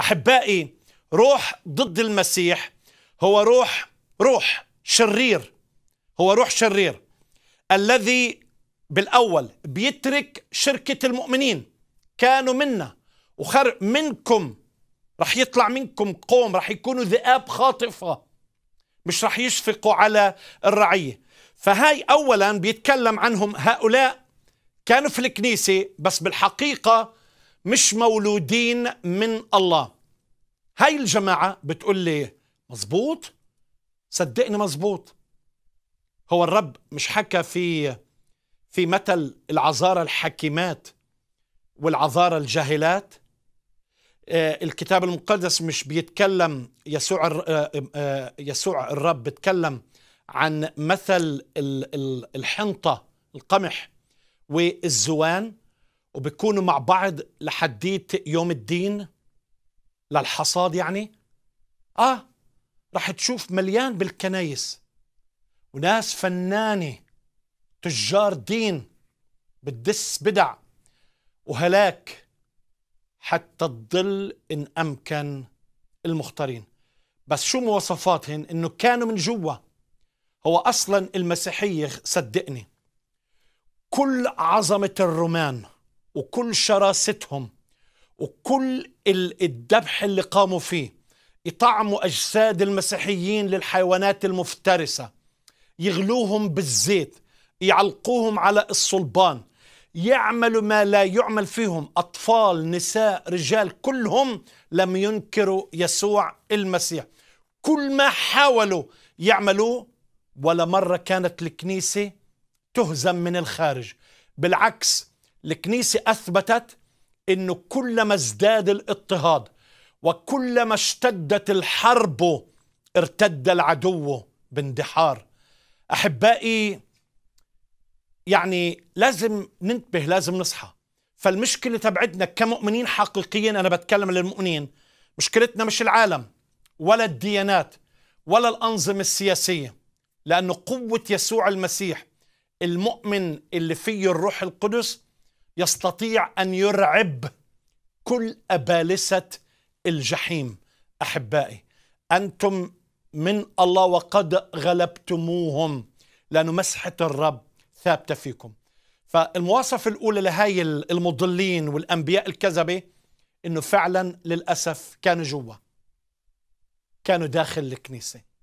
احبائي روح ضد المسيح هو روح روح شرير هو روح شرير الذي بالاول بيترك شركه المؤمنين كانوا منا وخر منكم رح يطلع منكم قوم رح يكونوا ذئاب خاطفه مش رح يشفقوا على الرعيه فهاي اولا بيتكلم عنهم هؤلاء كانوا في الكنيسه بس بالحقيقه مش مولودين من الله هاي الجماعة بتقول لي مزبوط صدقني مزبوط هو الرب مش حكى في في مثل العذارى الحكيمات والعذارى الجاهلات آه، الكتاب المقدس مش بيتكلم يسوع آه، آه، يسوع الرب بيتكلم عن مثل الحنطة القمح والزوان وبتكونوا مع بعض لحديت يوم الدين للحصاد يعني اه رح تشوف مليان بالكنايس وناس فنانة تجار دين بتدس بدع وهلاك حتى تضل إن أمكن المختارين بس شو مواصفاتهم إنه كانوا من جوا هو أصلا المسيحية صدقني كل عظمة الرومان وكل شراستهم وكل الذبح اللي قاموا فيه يطعموا أجساد المسيحيين للحيوانات المفترسة يغلوهم بالزيت يعلقوهم على الصلبان يعملوا ما لا يعمل فيهم أطفال نساء رجال كلهم لم ينكروا يسوع المسيح كل ما حاولوا يعملوه ولا مرة كانت الكنيسة تهزم من الخارج بالعكس الكنيسة أثبتت أنه كلما ازداد الاضطهاد وكلما اشتدت الحرب ارتد العدو باندحار أحبائي يعني لازم ننتبه لازم نصحى فالمشكلة تبعدنا كمؤمنين حقيقيين أنا بتكلم للمؤمنين مشكلتنا مش العالم ولا الديانات ولا الأنظمة السياسية لأن قوة يسوع المسيح المؤمن اللي فيه الروح القدس يستطيع ان يرعب كل ابالسه الجحيم احبائي انتم من الله وقد غلبتموهم لانه مسحه الرب ثابته فيكم فالمواصفه الاولى لهاي المضلين والانبياء الكذبه انه فعلا للاسف كانوا جوا كانوا داخل الكنيسه